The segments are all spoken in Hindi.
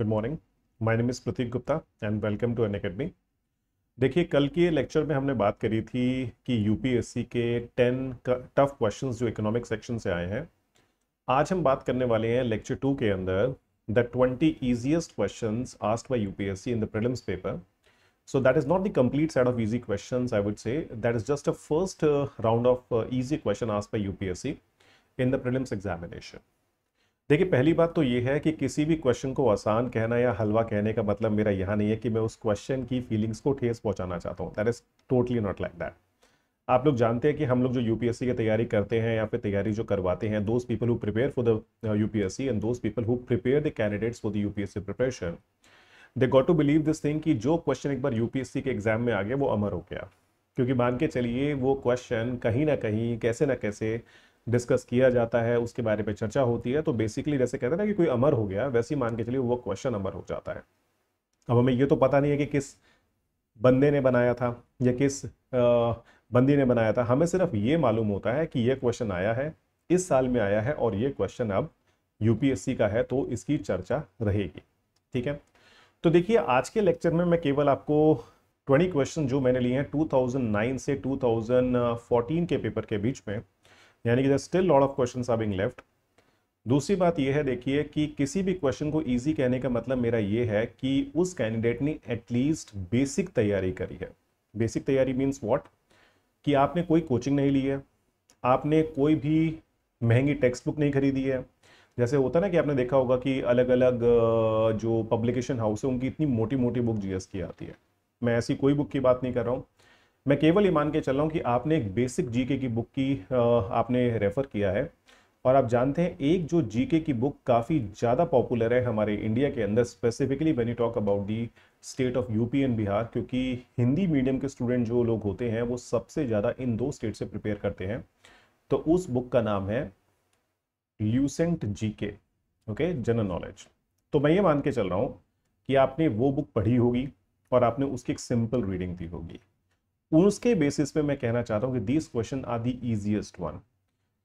Good morning my name is Prateek Gupta and welcome to Unacademy देखिए कल के लेक्चर में हमने बात करी थी कि यूपीएससी के टेन टफ क्वेश्चंस जो इकोनॉमिक सेक्शन से आए हैं आज हम बात करने वाले हैं लेक्चर टू के अंदर the twenty easiest question asked by you in the prelims paper so that is not the complete set of easy question I would say that is just a first round of easy question asked by you by uh, uh, in the prelims examination देखिए पहली बात तो ये है कि किसी भी क्वेश्चन को आसान कहना या हलवा कहने का मतलब मेरा यहाँ नहीं है कि मैं उस क्वेश्चन की फीलिंग्स को ठेस पहुँचाना चाहता हूँ that is totally not like that आप लोग जानते हैं कि हम लोग जो यूपीएससी की तैयारी करते हैं या फिर तैयारी जो करवाते हैं those people who prepare for the UPSC and those people who prepare the candidates for the UPSC preparation they got to believe this thing कि जो क्वेश्चन एक बार यूपीएससी के एग्जाम में आ गया वो अमर हो गया क्योंकि मान के चलिए वो क्वेश्चन कहीं ना कहीं कैसे ना कैसे डिस्कस किया जाता है उसके बारे में चर्चा होती है तो बेसिकली जैसे कहते हैं ना कि कोई अमर हो गया वैसे ही मान के चलिए वो क्वेश्चन अमर हो जाता है अब हमें ये तो पता नहीं है कि किस बंदे ने बनाया था या किस बंदी ने बनाया था हमें सिर्फ ये मालूम होता है कि ये क्वेश्चन आया है इस साल में आया है और ये क्वेश्चन अब यूपीएससी का है तो इसकी चर्चा रहेगी ठीक है तो देखिए आज के लेक्चर में मैं केवल आपको 20 क्वेश्चन जो मैंने लिए हैं 2009 से 2014 के पेपर के बीच में यानी कि there still lot of question are being left दूसरी बात यह है देखिए कि किसी भी क्वेश्चन को ईजी कहने का मतलब मेरा ये है कि उस कैंडिडेट ने एटलीस्ट बेसिक तैयारी करी है बेसिक तैयारी मीन्स वॉट कि आपने कोई कोचिंग नहीं ली है आपने कोई भी महंगी टेक्स्ट बुक नहीं खरीदी है जैसे होता है ना कि आपने देखा होगा कि अलग अलग जो पब्लिकेशन हाउस है उनकी इतनी मोटी मोटी बुक जीएस की आती है मैं ऐसी कोई बुक की बात नहीं कर रहा हूँ मैं केवल ये मान के चल रहा हूँ कि आपने एक बेसिक जीके की बुक की आपने रेफ़र किया है और आप जानते हैं एक जो जीके की बुक काफ़ी ज़्यादा पॉपुलर है हमारे इंडिया के अंदर specifically when you talk about the state of UP and Bihar क्योंकि हिंदी मीडियम के स्टूडेंट जो लोग होते हैं वो सबसे ज़्यादा इन दो स्टेट से प्रिपेयर करते हैं तो उस बुक का नाम है Lucent G okay general knowledge तो मैं ये मान के चल रहा हूँ कि आपने वो बुक पढ़ी होगी और आपने उसकी एक सिंपल रीडिंग दी होगी उसके बेसिस पे मैं कहना चाहता हूँ कि this question are the easiest one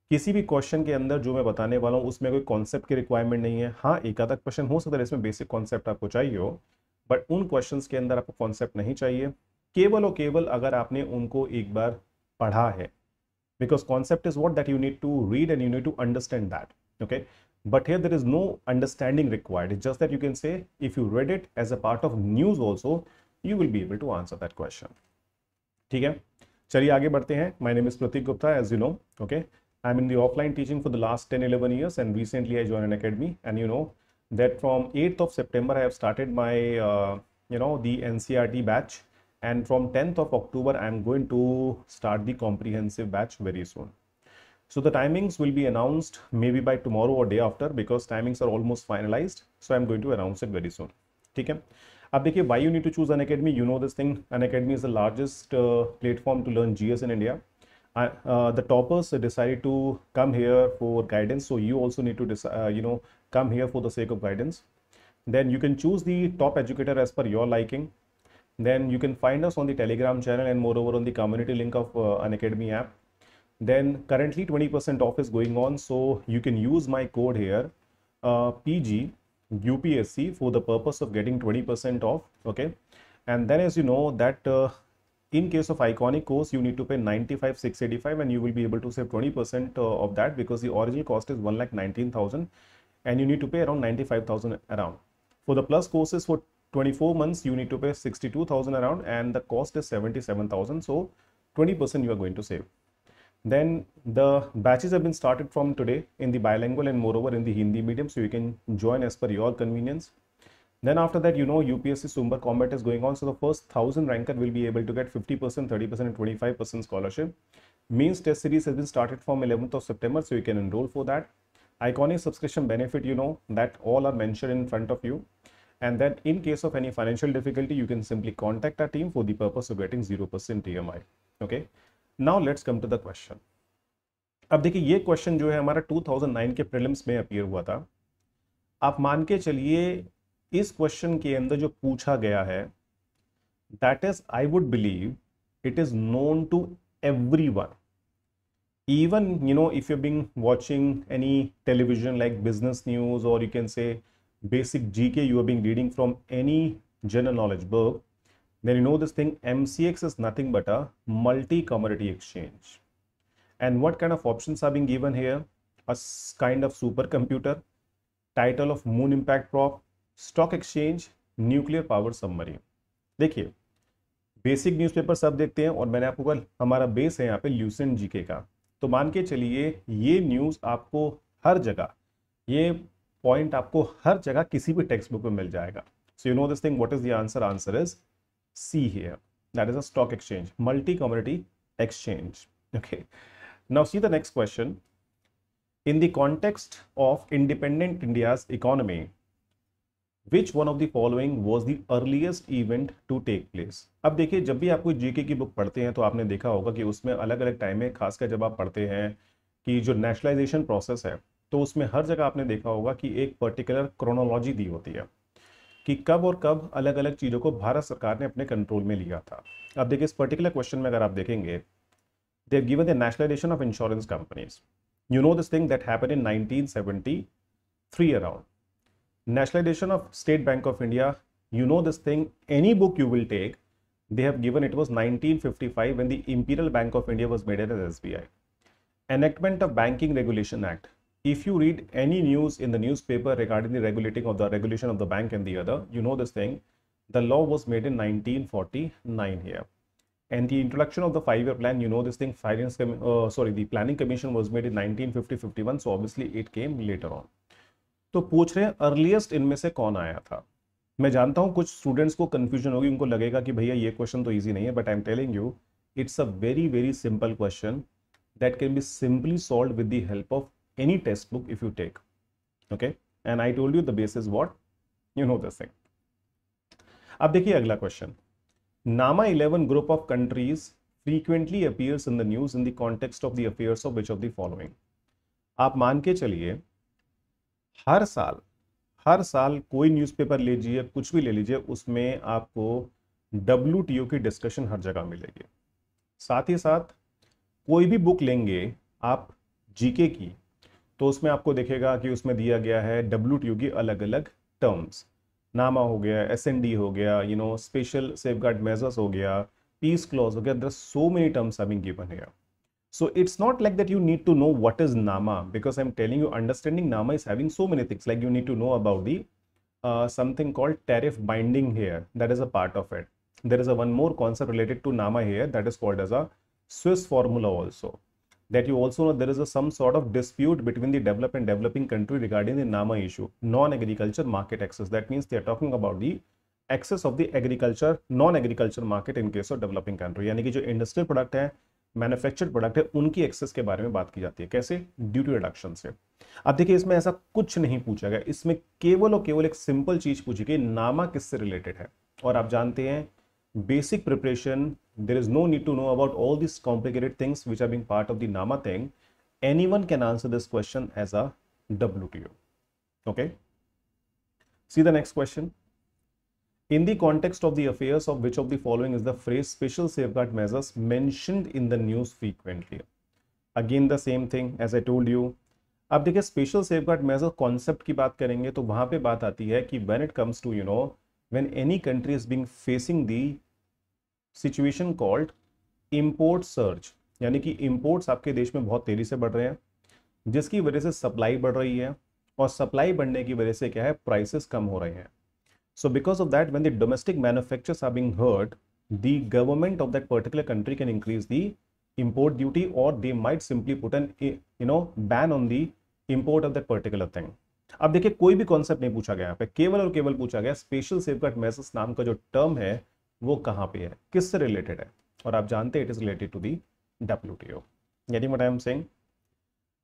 किसी भी क्वेश्चन के अंदर जो मैं बताने वाला हूँ उसमें कोई कॉन्सेप्ट की रिक्वायरमेंट नहीं है हाँ एकाधक क्वेश्चन हो सकता है इसमें बेसिक कॉन्सेप्ट आपको चाहिए हो बट उन क्वेश्चन के अंदर आपको कॉन्सेप्ट नहीं चाहिए केवल और केवल अगर आपने उनको एक बार पढ़ा है because concept is what that you need to read and you need to understand that okay but here there is no understanding required just that you can say if you read it as a part of news also you will be able to answer that question ठीक है चलिए आगे बढ़ते हैं my name is Prateek Gupta as you know okay I am in the offline teaching for the last ten eleven years and recently I join Unacademy and you know that from eighth of September I have started my you know the N batch and from tenth of October I am going to start the comprehensive batch very soon so the timings will timings will may be by by day after because timings are almost are so I am going to announce it very soon ठीक है अब देखिए why you need to choose Unacademy you know this thing Unacademy is the largest platform to learn G the toppers decided to come here for guidance so you also need to uh, you know come here for the sake of guidance then you can choose the top educator as per your liking then you can find us on the telegram channel and moreover on the community link of uh, an academy app then currently 20% off is going on so you can use my code here uh, pg UPSC for the purpose of getting 20% off. Okay. And then as you know that uh, in case of iconic course, you need to pay 95, 685 and you will be able to save 20% uh, of that because the original cost is 1,19,000 and you need to pay around 95,000 around. For the plus courses for 24 months, you need to pay 62,000 around and the cost is 77,000. So 20% you are going to save then the batches have been started from today in the bilingual and moreover in the Hindi medium. So you can join as per your convenience. Then after that, you know, UPSC Sumber Combat is going on. So the first 1000 ranker will be able to get 50%, 30% and 25% scholarship. Means test series has been started from 11th of September. So you can enroll for that. Iconic subscription benefit, you know, that all are mentioned in front of you. And then in case of any financial difficulty, you can simply contact our team for the purpose of getting 0% TMI. Okay. Now let's come to the question अब देखिए ये क्वेश्चन जो है हमारा 2009 के प्रीलिम्स में अपीयर हुआ था आप मान के चलिए इस क्वेश्चन के अंदर जो पूछा गया है that is I would believe it is known to every one even you know if you being watching any television like business news और you can say basic G K you are being reading from any general knowledge book then you know this thing MCX is nothing but a multi-commodity exchange. And what kind of options are being given here? A kind of supercomputer, title of moon impact prop, stock exchange, nuclear power submarine देखिए बेसिक न्यूज़पेपर सब देखते हैं और मैंने आपको कल हमारा बेस है यहाँ पे ल्यूसन जीके का तो मान के चलिए ये न्यूज़ आपको हर जगह ये पॉइंट आपको हर जगह किसी भी टेक्स्ट बुक में मिल जाएगा so you know this thing what is the answer answer is see here. That is a stock exchange, multi-commodity exchange. Okay. Now see the next question. In the context of independent India's economy, which one of the following was the earliest event to take place? अब देखिए जब भी आप कोई जीके की बुक पढ़ते हैं तो आपने देखा होगा कि उसमें अलग अलग टाइम में खासकर जब आप पढ़ते हैं कि जो नेशनलाइजेशन प्रोसेस है तो उसमें हर जगह आपने देखा होगा कि एक पर्टिकुलर क्रोनोलॉजी दी होती है कि कब और कब अलग अलग चीज़ों को भारत सरकार ने अपने कंट्रोल में लिया था अब देखिए इस पर्टिकुलर क्वेश्चन में अगर आप देखेंगे they have given the nationalisation of insurance companies you know this thing that happen in 1973 around nationalization of State Bank of India you know this thing any book you will take they have given it was 1955 when the imperial bank of india was made as sbi enactment of banking regulation act if you read any news in the newspaper regarding the regulating of the regulation of the bank and the other, you know this thing. The law was made in 1949 here. And the introduction of the five-year plan, you know this thing, finance, uh, sorry, the planning commission was made in 1950-51, so obviously it came later on. तो पूछ रहे हैं अर्लीस्ट इनमें से कौन आया था मैं जानता हूं कुछ स्टूडेंट्स को कंफ्यूजन होगी उनको लगेगा कि भैया ये क्वेश्चन तो इजी नहीं है but I am telling you it's a very very simple question that can be simply solve with the help of any textbook if you take okay and i told you the base is what you know this thing अब देखिए अगला question NAMA 11 group of countries frequently appears in the news in the context of the affairs of which of the following आप मान के चलिए हर साल हर साल कोई न्यूज़पेपर लीजिए कुछ भी ले लीजिए उसमें आपको डब्ल्यू की डिस्कशन हर जगह मिलेगी साथ ही साथ कोई भी बुक लेंगे आप जीके की तो उसमें आपको देखेगा कि उसमें दिया गया है डब्ल्यू टी की अलग अलग टर्म्स नामा हो गया एस एन डी हो गया you know special safeguard हो गया पीस क्लॉज हो गया सो मेनी टर्म्स गिवन है so it's not like that you need to know what is NAMA because I am telling you understanding NAMA is having so many things like you need to know about the something called tariff binding here that is a part of it there is a one more concept related to NAMA here that is called as a Swiss formula also that you also know there is a, some sort of dispute between the developed and developing country regarding the NAMA issue, non-agriculture market access. That means they are talking about the access of the agriculture, non-agriculture market in case of developing country. yani ki jo industrial product hai manufactured product है उनकी एक्सेस के बारे में बात की जाती है कैसे ड्यू टू रिडक्शन से अब देखिए इसमें ऐसा कुछ नहीं पूछा गया इसमें केवल और केवल एक सिंपल चीज पूछी गई नामा किससे रिलेटेड है और आप जानते हैं basic preparation, there is no need to know about all these complicated things which are being part of the NAMA thing. Anyone can answer this question as a WTO. Okay. See the next question. In the context of the affairs of which of the following is the phrase special safeguard measures mentioned in the news frequently? Again the same thing as I told you. अब देखिए special safeguard concept concept की बात करेंगे तो वहां पे बात आती है कि when it comes to you know when any country is being situation called import surge यानी कि इम्पोर्ट्स आपके देश में बहुत तेज़ी से बढ़ रहे हैं जिसकी वजह से सप्लाई बढ़ रही है और सप्लाई बढ़ने की वजह से क्या है प्राइसेस कम हो रहे हैं so because of that when the domestic manufacturers are being hurt the government of that particular country can increase the import duty और they might simply put an you know ban on the import of that particular thing अब देखिए कोई भी कॉन्सेप्ट नहीं पूछा गया यहाँ पे केवल और केवल पूछा गया स्पेशल सेफ गार्ड मेसर्स नाम का जो टर्म है वो कहाँ पे है किससे रिलेटेड है और आप जानते हैं it is related to the W T O यानी what I am saying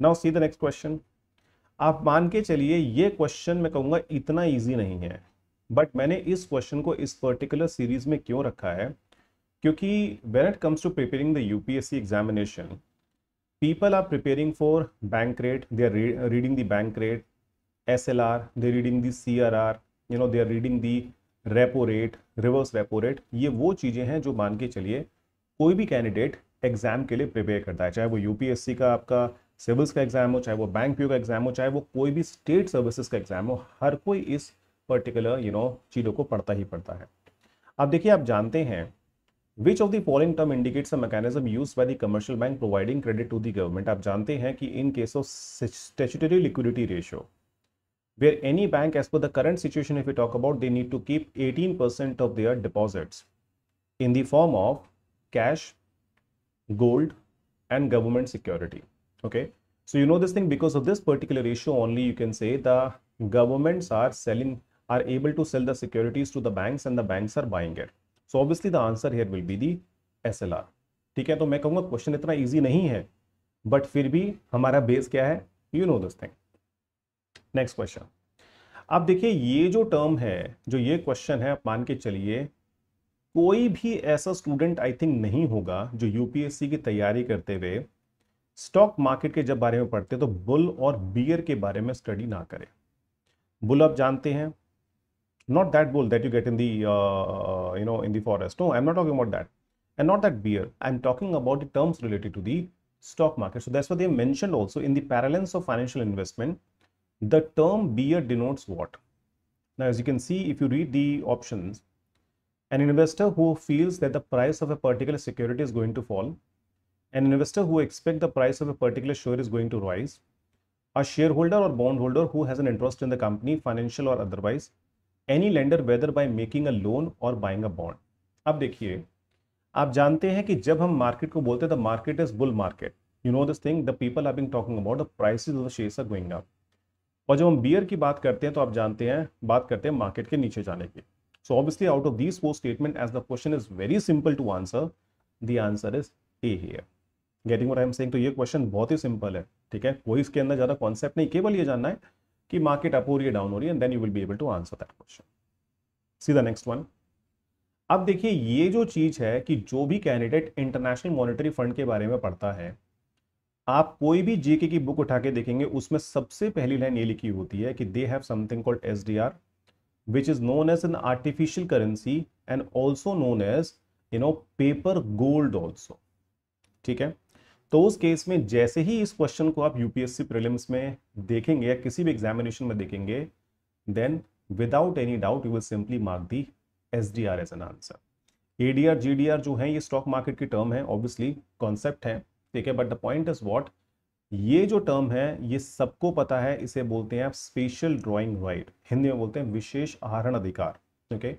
now see the next question आप मान के चलिए ये क्वेश्चन मैं कहूँगा इतना ईजी नहीं है बट मैंने इस क्वेश्चन को इस पर्टिकुलर सीरीज में क्यों रखा है क्योंकि when it comes to preparing the C examination people are preparing for R rate they bank rate reading the bank rate slr they're reading are are you know they are reading the repo rate reverse repo rate ये वो चीज़ें हैं जो मान के चलिए कोई भी कैंडिडेट एग्ज़ाम के लिए प्रिपेयर करता है चाहे वो यूपीएससी का आपका सिविल्स का एग्ज़ाम हो चाहे वो बैंक पी का एग्ज़ाम हो चाहे वो कोई भी स्टेट सर्विसेज का एग्ज़ाम हो हर कोई इस पर्टिकुलर यू नो चीज़ों को पढ़ता ही पढ़ता है अब देखिए आप जानते हैं which of the following term indicates a mechanism use by the commercial bank providing credit to the government आप जानते हैं कि in case of statutory liquidity ratio where any bank as per the current situation if we talk about they need to keep 18% of their deposits in the form of cash gold and government security okay so you know this thing because of this particular ratio only you can say the governments are selling are able to sell the securities to the banks and the banks are buying it so obviously the answer here will be the SLR theek hai to main kahunga question itna easy nahi hai but fir bhi hamara base kya hai you know this thing next question आप देखिए ये जो टर्म है जो ये क्वेश्चन है आप मान के चलिए कोई भी ऐसा स्टूडेंट आई थिंक नहीं होगा जो यूपीएससी की तैयारी करते हुए स्टॉक मार्केट के जब बारे में पढ़ते तो बुल और बियर के बारे में स्टडी ना करें बुल आप जानते हैं not that bull that you get in the you know in दॉरेस्ट forest no I am not talk about that and not that bear I am talking about the terms related to the stock market so that's they mention also in the of financial investment The term beer denotes what? Now, as you can see, if you read the options, an investor who feels that the price of a particular security is going to fall, an investor who expects the price of a particular share is going to rise, a shareholder or bondholder who has an interest in the company, financial or otherwise, any lender whether by making a loan or buying a bond. अब देखिए आप जानते हैं कि जब हम मार्केट को बोलते हैं the market is bull market you know this thing the people are being talking about the prices of the shares are going up और जब हम बियर की बात करते हैं तो आप जानते हैं बात करते हैं मार्केट के नीचे जाने की so obviously out of these four statement as the question is very simple to answer the answer is A here getting what I am तो ये क्वेश्चन बहुत ही सिंपल है ठीक है कोई इसके अंदर ज़्यादा कॉन्सेप्ट नहीं केवल ये जानना है कि मार्केट अप हो रही है डाउन हो रही है and then you will be able to answer that question see the next one अब देखिए ये जो चीज़ है कि जो भी कैंडिडेट इंटरनेशनल मॉनिटरी फंड के बारे में पढ़ता है आप कोई भी जीके की बुक उठा के देखेंगे उसमें सबसे पहली लाइन ये लिखी होती है कि they have something called S D R which is known as an artificial currency and also known as you know paper gold also ठीक है तो उस केस में जैसे ही इस क्वेश्चन को आप यूपीएससी प्रीलिम्स में देखेंगे या किसी भी एग्जामिनेशन में देखेंगे then without any doubt you will simply mark the S D R as an answer ADR GDR G D R जो है ये स्टॉक मार्केट की टर्म है ऑब्वियसली कॉन्सेप्ट है ठीक है but the point is what ये जो टर्म है ये सबको पता है इसे बोलते हैं आप स्पेशल ड्रॉइंग राइट हिंदी में बोलते हैं विशेष आहरण अधिकार okay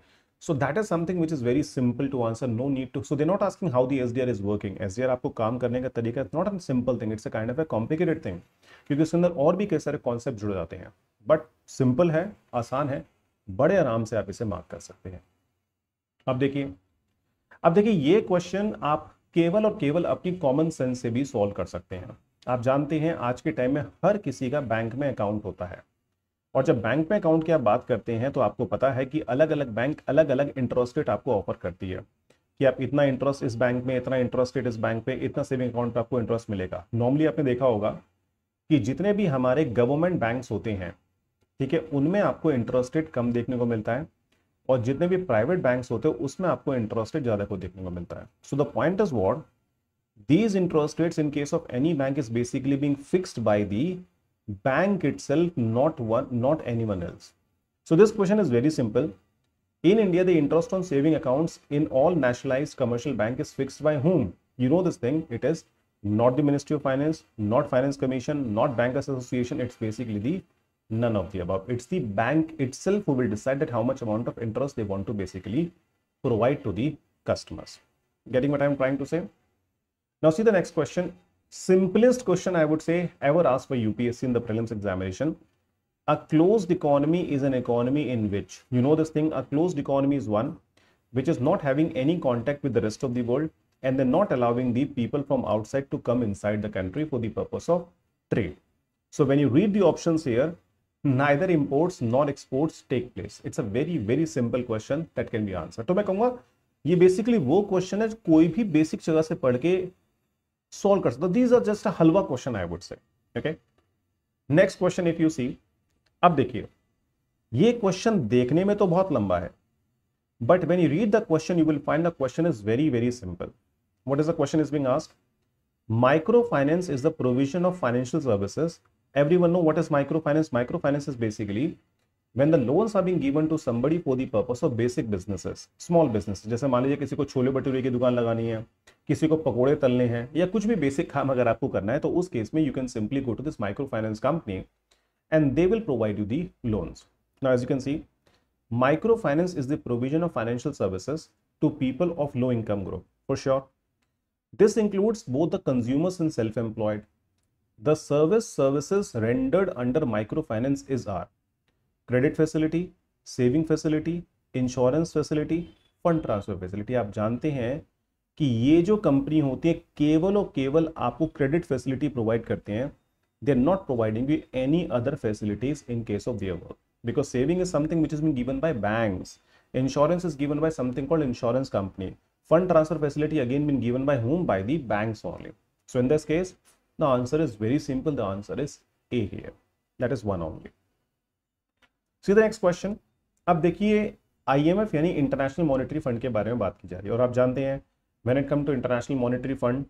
so that is something which is very simple to answer no need to so they not asking how the S D R is working S D R आपको काम करने का तरीका not a simple thing it's a kind of a complicated thing क्योंकि उसके अंदर और भी कई सारे कॉन्सेप्ट जुड़े जाते हैं बट सिंपल है आसान है बड़े आराम से आप इसे मार्क कर सकते हैं अब देखिए अब देखिए ये क्वेश्चन आप केवल और केवल अपनी कॉमन सेंस से भी सॉल्व कर सकते हैं आप जानते हैं आज के टाइम में हर किसी का बैंक में अकाउंट होता है और जब बैंक में अकाउंट की आप बात करते हैं तो आपको पता है कि अलग अलग बैंक अलग अलग इंटरेस्ट रेट आपको ऑफर करती है कि आप इतना इंटरेस्ट इस बैंक में इतना इंटरेस्ट रेट इस बैंक पे इतना सेविंग अकाउंट पे आपको इंटरेस्ट मिलेगा नॉर्मली आपने देखा होगा कि जितने भी हमारे गवर्नमेंट बैंक्स होते हैं ठीक है उनमें आपको इंटरेस्ट रेट कम देखने को मिलता है और जितने भी प्राइवेट बैंक होते हैं उसमें आपको इंटरेस्ट रेट ज्यादा को देखने को मिलता है so the point is what these interest rates in case of any bank is basically being fixed by the bank itself not one not any one else so this question is very simple in India the interest on saving accounts in all nationalise commercial bank is fix by whom you know this thing it is not the Ministry of Finance not Finance Commission not bank association it's basically the none of the above. It's the bank itself who will decide that how much amount of interest they want to basically provide to the customers. Getting what I'm trying to say? Now see the next question. Simplest question I would say ever asked by UPSC in the prelims examination. A closed economy is an economy in which, you know this thing, a closed economy is one which is not having any contact with the rest of the world and then not allowing the people from outside to come inside the country for the purpose of trade. So when you read the options here, neither imports nor exports take place it's a very very simple question that can be answer तो मैं कहूंगा ये बेसिकली वो क्वेश्चन है कोई भी बेसिक जगह से पढ़ के सोल्व कर सकता these are just halwa question I would say okay next question if you see अब देखिए ये क्वेश्चन देखने में तो बहुत लंबा है but when you read the question you will find the question is very very simple what is the question is being ask microfinance is the provision of financial services everyone everyone know what is microfinance microfinance is basically when the loan are being given to somebody for the purpose of basic business small business जैसे मान लीजिए किसी को छोले भटूरे की दुकान लगानी है किसी को पकौड़े तलने हैं या कुछ भी बेसिक काम अगर आपको करना है तो उस केस में you can simply go to this microfinance company and they will provide you the loans now as you can see microfinance is the provision of financial services to people of low income group for sure this includes both the consumers and self employed The service services rendered under microfinance is are credit facility, saving facility, insurance facility, fund transfer facility. आप जानते हैं कि ये जो कंपनी होती है केवल और केवल आपको क्रेडिट फैसिलिटी प्रोवाइड करते हैं they are not providing you any other facilities in case of their work because saving is something which has been given by banks insurance is given by something called insurance company fund transfer facility again been given by whom by the banks only so in this case The answer is very simple. The answer is A here. That is one only. See the next question. ab dekhiye imf yani international monetary fund ke bare mein baat ki ja rahi hai aur aap jante hain when it come to international monetary fund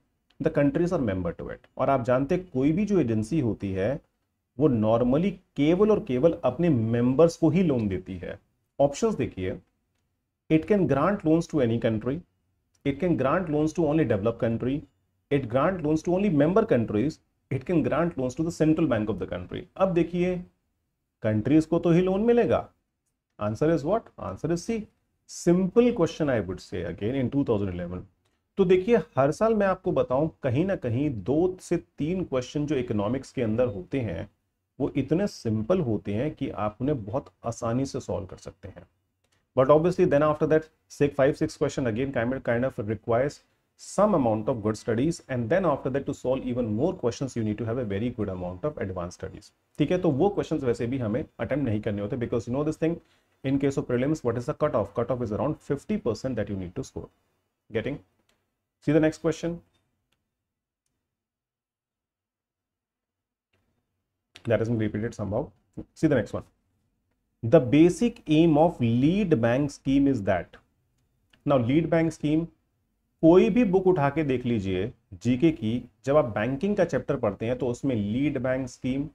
the countries are member to it aur aap jante hain koi bhi jo agency hoti hai वो नॉर्मली केवल और केवल अपने मेंबर्स को ही लोन देती है ऑप्शंस देखिए it can grant loans to any country it can grant loans to only develop country it grant loans to only member countries it can grant loans to the central bank of the country अब देखिए कंट्रीज को तो ही लोन मिलेगा answer is what answer is C simple question I would say again in 2011 तो देखिए हर साल मैं आपको बताऊं कहीं ना कहीं दो से तीन क्वेश्चन जो इकोनॉमिक्स के अंदर होते हैं वो इतने सिंपल होते हैं कि आप उन्हें बहुत आसानी से सॉल्व कर सकते हैं but obviously then after that six five six question again kind of requires some amount of good studies and then after that to solve even more questions you need to have a very good amount of advanced studies Okay, so those questions we have attempt नहीं करने because you know this thing in case of prelims what is the cut off cut off is around 50% that you need to score getting see the next question that has been repeated somehow see the next one the basic aim of lead bank scheme is that now lead bank scheme कोई भी बुक उठा के देख लीजिए जीके की जब आप बैंकिंग का चैप्टर पढ़ते हैं तो उसमें लीड बैंक स्कीम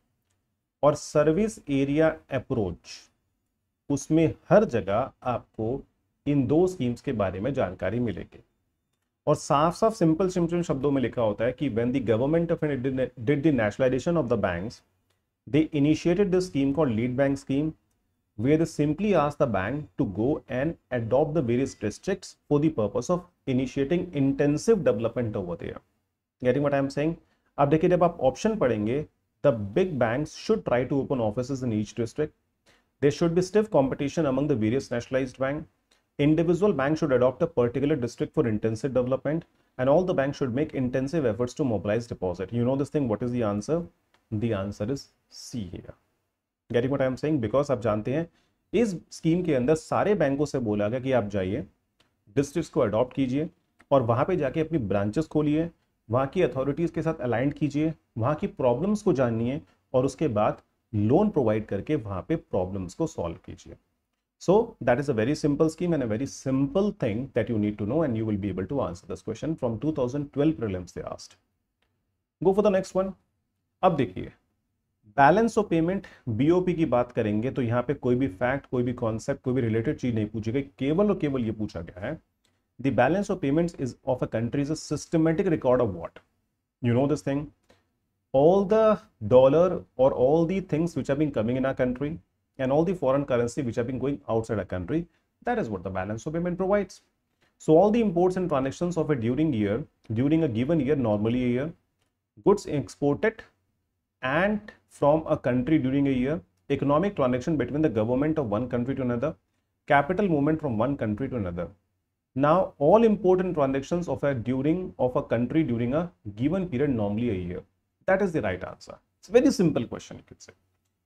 और सर्विस एरिया अप्रोच उसमें हर जगह आपको इन दो स्कीम्स के बारे में जानकारी मिलेगी और साफ साफ सिंपल सिंपल शब्दों में लिखा होता है कि when the government of India did the nationalisation of the banks they initiated the scheme call lead bank scheme where they simply ask the bank to go and adopt the various districts for the purpose of initiating intensive development over there. Getting what I'm saying? अब देखिए जब आप ऑप्शन पढ़ेंगे the big banks should try to open office in each there should be stiff competition among the various nationalized banks. Individual banks should adopt a particular district for intensive development and all the banks should make intensive efforts to mobilize deposit. You know this thing, what is the answer? The answer is C here. Getting what I am saying because आप जानते हैं इस स्कीम के अंदर सारे बैंकों से बोला गया कि आप जाइए डिस्ट्रिक्ट को अडॉप्ट कीजिए और वहाँ पर जाके अपनी ब्रांचेस खोलिए वहाँ की अथॉरिटीज़ के साथ अलाइंट कीजिए वहाँ की प्रॉब्लम्स को जानिए और उसके बाद लोन प्रोवाइड करके वहाँ पे प्रॉब्लम्स को सॉल्व कीजिए So that is a very simple scheme and a very simple thing that you need to know and you will be able to answer this question from 2012 prelims they asked. Go for the next one. अब देखिए बैलेंस ऑफ पेमेंट बीओपी की बात करेंगे तो यहाँ पे कोई भी फैक्ट कोई भी कॉन्सेप्ट कोई भी रिलेटेड चीज नहीं पूछी गई केवल और केवल ये पूछा गया है the balance of payment is of a country's systematic record of what you know this thing all the dollar और all the things which are been coming in our country and all the foreign currency which are been going outside a country that is what the balance of payment provides so all the imports and transaction of a during year during a given year normally year goods exported and from a country during a year, economic transaction between the government of one country to another, capital movement from one country to another. Now, all important transactions of a during of a country during a given period, normally a year. That is the right answer. It's very simple question you could say.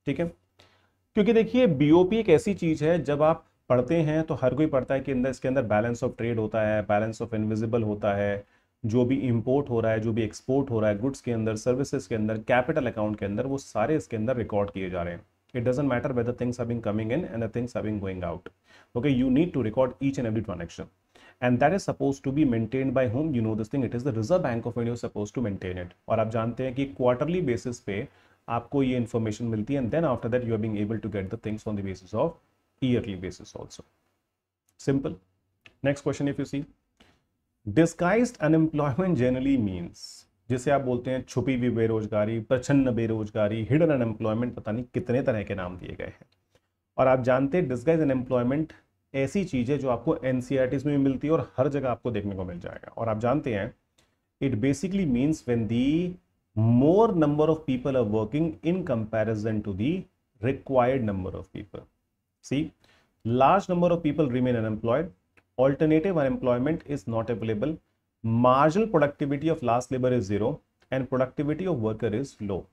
ठीक है क्योंकि देखिए बीओपी एक ऐसी चीज है जब आप पढ़ते हैं तो हर कोई पढ़ता है कि अंदर इसके अंदर बैलेंस ऑफ ट्रेड होता है बैलेंस ऑफ इनविजिबल होता है जो भी इंपोर्ट हो रहा है जो भी एक्सपोर्ट हो रहा है गुड्स के अंदर सर्विसेज के अंदर कैपिटल अकाउंट के अंदर वो सारे इसके अंदर रिकॉर्ड किए जा रहे हैं it doesn't matter whether things having coming in and the things having going out okay you need to record each and every transaction and that is suppose to be maintain by whom you know this thing it is the Reserve Bank of India suppose to maintain it और आप जानते हैं कि क्वार्टरली बेसिस पे आपको ये इन्फॉर्मेशन मिलती है and then after that you are being able to get the things on the basis of yearly basis also simple next question if you see disguise unemployment generally means जिसे आप बोलते हैं छुपी हुई बेरोजगारी प्रचन्न बेरोजगारी हिडन अनएम्प्लॉयमेंट पता नहीं कितने तरह के नाम दिए गए हैं और आप जानते हैं डिस्गाइज अनएम्प्लॉयमेंट ऐसी चीज़ है जो आपको एन e में भी मिलती है और हर जगह आपको देखने को मिल जाएगा और आप जानते हैं it basically means when the more number of people are working in comparison to the required number of people see large number of people remain unemployed alternative unemployment is not available marginal productivity of last labor is zero and productivity of worker is low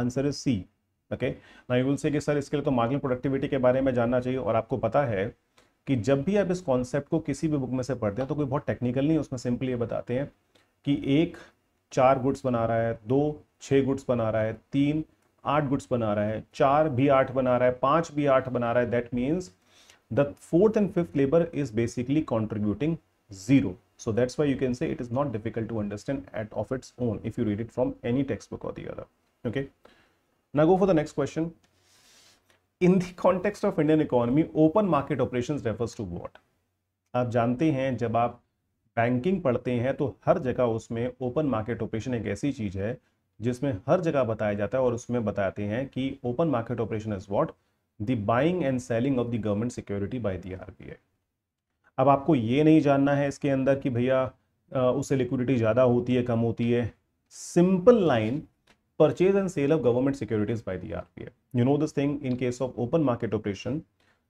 answer is c okay ना यू से सर इसके लिए तो मार्जिनल प्रोडक्टिविटी के बारे में जानना चाहिए और आपको पता है कि जब भी आप इस कॉन्सेप्ट को किसी भी बुक में से पढ़ते हैं तो कोई बहुत टेक्निकल नहीं उसमें सिंपली ये बताते हैं कि एक चार गुड्स बना रहा है दो छः गुड्स बना रहा है तीन आठ गुड्स बना रहा है चार भी आठ बना रहा है पाँच भी आठ बना रहा है that means the fourth and fifth labor is basically contributing zero so that's why you can say it is not difficult to understand at of its own if you read it from any textbook or the other okay now go for the next question in the context of indian economy open market operations refers to what aap jante hain jab aap banking padhte hain to har jagah usme open market operation ek aisi cheez hai jisme har jagah bataya jata hai aur usme batate hain ki open market operation is what the buying and selling of security by the by the RBI. अब आपको ये नहीं जानना है इसके अंदर कि भैया उससे लिक्विडिटी ज़्यादा होती है कम होती है simple line purchase and sale of government securities by the R B I you know this thing in case of open market operation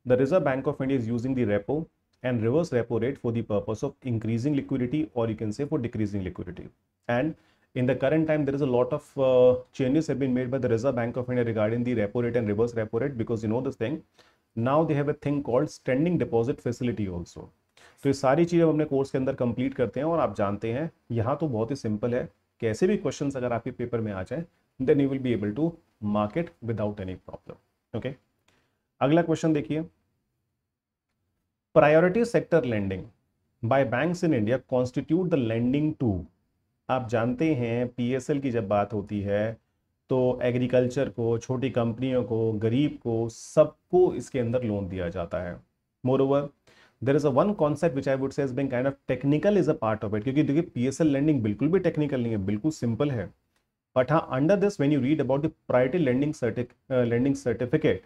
the Reserve Bank of India is using the repo and reverse repo rate for the purpose of increasing liquidity और you can say for decreasing liquidity and in the current time, there is a lot of uh, changes have been made by the Reserve Bank of India regarding the repo rate and reverse repo rate because you know this thing. Now they have a thing called standing deposit facility also. तो ये सारी चीज़ें हम अपने कोर्स के अंदर कंप्लीट करते हैं और आप जानते हैं यहाँ तो बहुत ही सिंपल है कैसे भी क्वेश्चन अगर आपके पेपर में आ जाए then you will be able to market without any problem okay अगला क्वेश्चन देखिए priority sector lending by banks in India constitute the lending to आप जानते हैं पीएसएल की जब बात होती है तो एग्रीकल्चर को छोटी कंपनियों को गरीब को सबको इसके अंदर लोन दिया जाता है moreover there is a one concept which I would say being kind of technical is a part of it क्योंकि देखिए पी एस एल लैंडिंग बिल्कुल भी टेक्निकल नहीं है बिल्कुल सिंपल है बट हाँ under this when you read about the priority lending lending certificate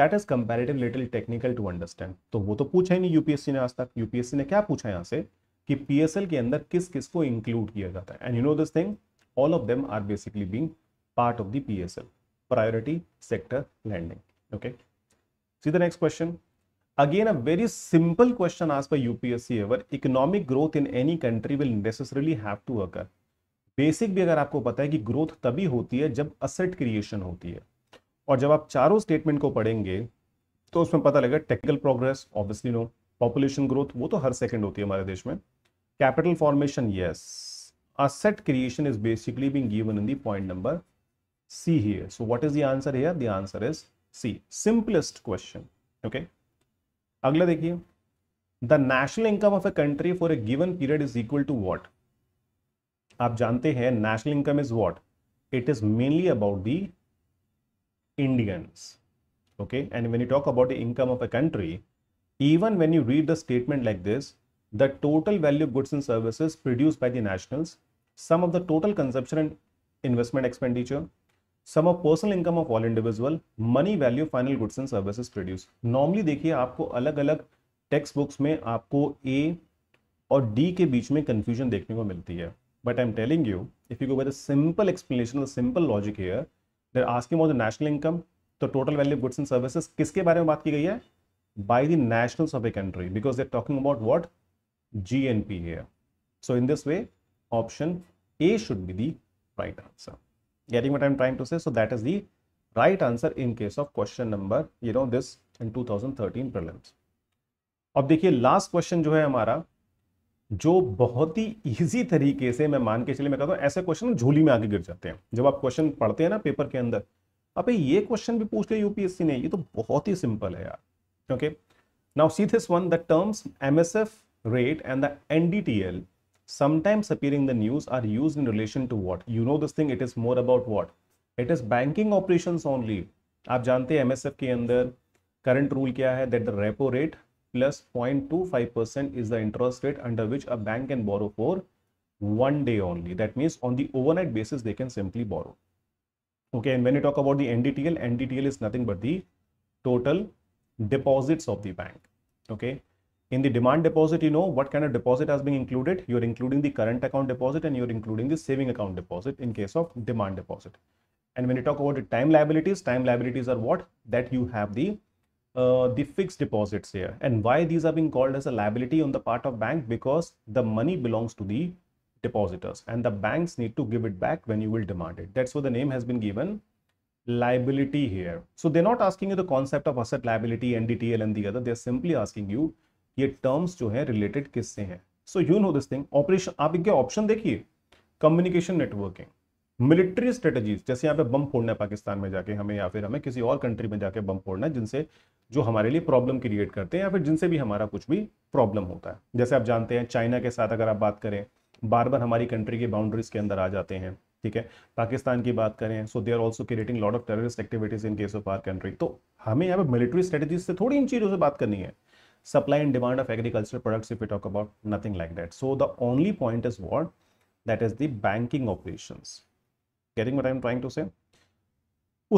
that is comparative little technical to understand तो वो तो पूछा ही नहीं यूपीएससी ने आज तक यूपीएससी ने क्या पूछा यहाँ से कि पीएसएल के अंदर किस किस को इंक्लूड किया जाता है and you know this thing all of them are basically being part of the PSL priority sector lending okay see the next question again a very simple question आज पर UPSC ever economic growth in any country will necessarily have to occur basic भी अगर आपको पता है कि ग्रोथ तभी होती है जब असेट क्रिएशन होती है और जब आप चारों स्टेटमेंट को पढ़ेंगे तो उसमें पता लगेगा technical progress obviously no population growth वो तो हर सेकंड होती है हमारे देश में Capital formation, yes. Asset creation is basically being given in the point number C here. So what is the answer here? The answer is C. Simplest question. Okay. Agla dekhiye. The national income of a country for a given period is equal to what? आप जानते national income is what? It is mainly about the Indians. okay and when you talk about the income of a country even when you read the statement like this the total value of goods and services produced by the nationals, sum of the total consumption and investment expenditure, sum of personal income of all individual money value final goods and services produce normally देखिए आपको अलग अलग टेक्स्ट बुक्स में आपको ए और डी के बीच में कंफ्यूजन देखने को मिलती है but I am telling you if you go by the simple explanation simple logic here they're asking of the national income तो total value goods and services किसके बारे में बात की गई है by the nationals of a country because they're talking about what GNP here. So in this way, option A should be the right answer. Getting what I'm trying to say? So that is the right answer in case of question number, you know, this in 2013 prelims. अब देखिए लास्ट क्वेश्चन जो है हमारा जो बहुत ही इजी तरीके से मैं मान के चलिए मैं कहता हूँ ऐसे क्वेश्चन झोली में आगे गिर जाते हैं जब आप क्वेश्चन पढ़ते हैं ना पेपर के अंदर अबे ये क्वेश्चन भी पूछ लिया यूपीएससी ने ये तो बहुत ही सिंपल है यार okay now see this one the terms MSF rate and the NDTL sometimes appearing in the news are used in relation to what? You know this thing, it is more about what? It is banking operations only. आप जानते हैं MSF current rule, current that? The repo rate plus 0.25% is the interest rate under which a bank can borrow for one day only. That means on the overnight basis, they can simply borrow. Okay, and when you talk about the NDTL, NDTL is nothing but the total deposits of the bank. Okay, in the demand deposit, you know what kind of deposit has been included. You're including the current account deposit and you're including the saving account deposit in case of demand deposit. And when you talk about the time liabilities, time liabilities are what? That you have the uh, the fixed deposits here. And why these are being called as a liability on the part of bank? Because the money belongs to the depositors and the banks need to give it back when you will demand it. That's why the name has been given liability here. So they're not asking you the concept of asset liability, NDTL and the other. They're simply asking you ये टर्म्स जो है रिलेटेड किससे हैं so you know this thing operation आप इनके ऑप्शन देखिए कम्युनिकेशन नेटवर्किंग मिलिट्री स्ट्रेटजीज जैसे यहाँ पे बम फोड़ना है पाकिस्तान में जाके हमें या फिर हमें किसी और कंट्री में जाके बम फोड़ना है जिनसे जो हमारे लिए प्रॉब्लम क्रिएट करते हैं या फिर जिनसे भी हमारा कुछ भी प्रॉब्लम होता है जैसे आप जानते हैं चाइना के साथ अगर आप बात करें बार बार हमारी कंट्री की बाउंड्रीज के अंदर आ जाते हैं ठीक है पाकिस्तान की बात करें so they are also creating lot of terrorist activities in case of our country तो हमें यहाँ पे मिलिट्री स्ट्रेटेजी से थोड़ी इन चीज़ों से बात करनी है supply and demand of agricultural products if we talk about nothing like that so the only point is what that is the banking operations getting what i am trying to say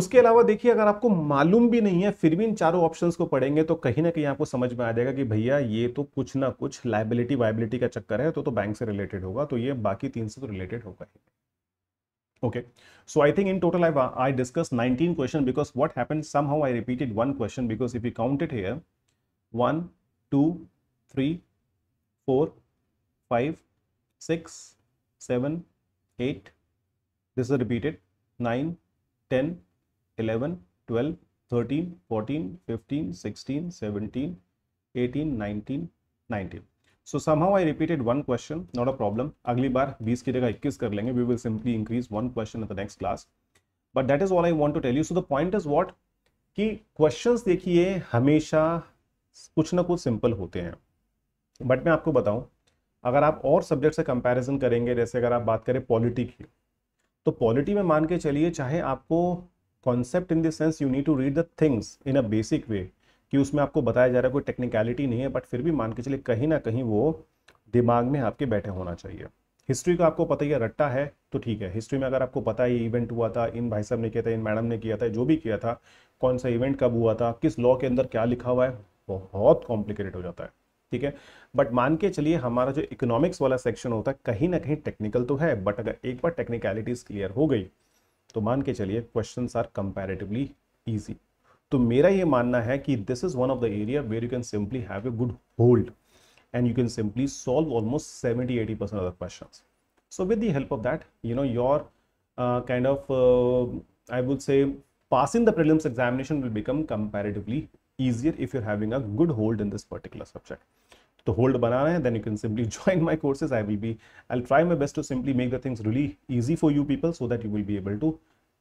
उसके अलावा देखिए अगर आपको मालूम भी नहीं है फिर भी इन चारों ऑप्शंस को पढ़ेंगे तो कहीं ना कहीं आपको समझ में आ जाएगा कि भैया ये तो कुछ ना कुछ लाइबिलिटी वाइबिलिटी का चक्कर है तो तो बैंक से रिलेटेड होगा तो ये बाकी तीन से तो रिलेटेड होगा ही okay so I think in total I I discuss nineteen question because what happen somehow I repeated one question because if you counted here one two three four five six seven eight this is repeated nine ten eleven twelve thirteen fourteen fifteen sixteen seventeen eighteen nineteen nineteen so somehow I repeated one question not a problem अगली बार 20 की जगह 21 कर लेंगे we will simply increase one question in the next class but that is all I want to tell you so the point is what कि क्वेश्चंस देखिए हमेशा कुछ ना कुछ सिंपल होते हैं बट मैं आपको बताऊं अगर आप और सब्जेक्ट से कंपैरिजन करेंगे जैसे अगर आप बात करें पॉलिटी की तो पॉलिटी में मान के चलिए चाहे आपको concept in the sense you need to read the things in a basic way कि उसमें आपको बताया जा रहा है कोई टेक्निकलिटी नहीं है बट फिर भी मान के चलिए कहीं ना कहीं वो दिमाग में आपके बैठे होना चाहिए हिस्ट्री का आपको पता ही है रट्टा है तो ठीक है हिस्ट्री में अगर आपको पता है इवेंट हुआ था इन भाई साहब ने किया था इन मैडम ने किया था जो भी किया था कौन सा इवेंट कब हुआ था किस लॉ के अंदर क्या लिखा हुआ है बहुत कॉम्प्लिकेटेड हो जाता है ठीक है बट मान के चलिए हमारा जो इकोनॉमिक्स वाला सेक्शन होता है कहीं ना कहीं टेक्निकल तो है बट अगर एक बार टेक्निकलिटीज क्लियर हो गई तो मान के चलिए क्वेश्चन आर कंपेरेटिवली ईजी तो मेरा ये मानना है कि this is one of the area where you can simply have a good hold and you can simply solve almost 70-80% of the questions. So with the help of that, you know, your uh, kind of, uh, I would say, passing the prelims examination will become comparatively easier if you're having a good hold in this particular subject. तो hold banana है then you can simply join my courses I will be I try my best to simply make the things really easy for you people so that you will be able to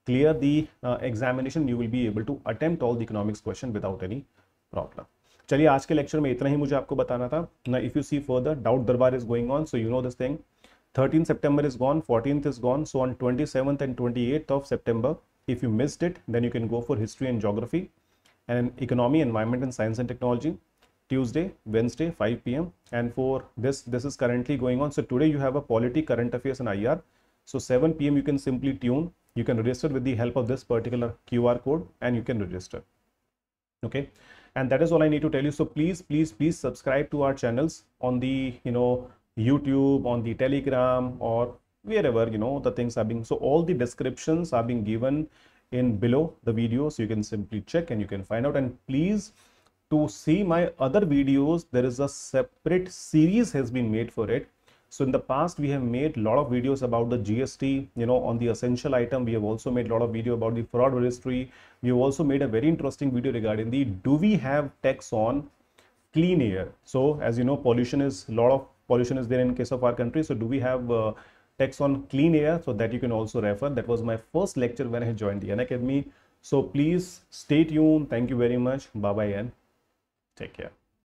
clear the uh, examination you will be able to attempt all the economics question without any problem चलिए आज के लेक्चर में इतना ही मुझे आपको बताना था ना if you see further doubt दरबार is going on so you know this thing 13 September is gone 14th is gone so on 27th and 28th of September if you missed it then you can go for history and geography and economy, environment and science and technology. Tuesday, Wednesday, 5 p.m. And for this, this is currently going on. So today you have a polity, current affairs and IR. So 7 p.m. you can simply tune. You can register with the help of this particular QR code and you can register. Okay. And that is all I need to tell you. So please, please, please subscribe to our channels on the, you know, YouTube, on the Telegram or wherever, you know, the things are being. So all the descriptions are being given in below the video so you can simply check and you can find out and please to see my other videos there is a separate series has been made for it so in the past we have made a lot of videos about the gst you know on the essential item we have also made a lot of video about the fraud registry we have also made a very interesting video regarding the do we have tax on clean air so as you know pollution is a lot of pollution is there in case of our country so do we have uh, text on clean air so that you can also refer. That was my first lecture when I joined the Academy. So please stay tuned. Thank you very much. Bye-bye and take care.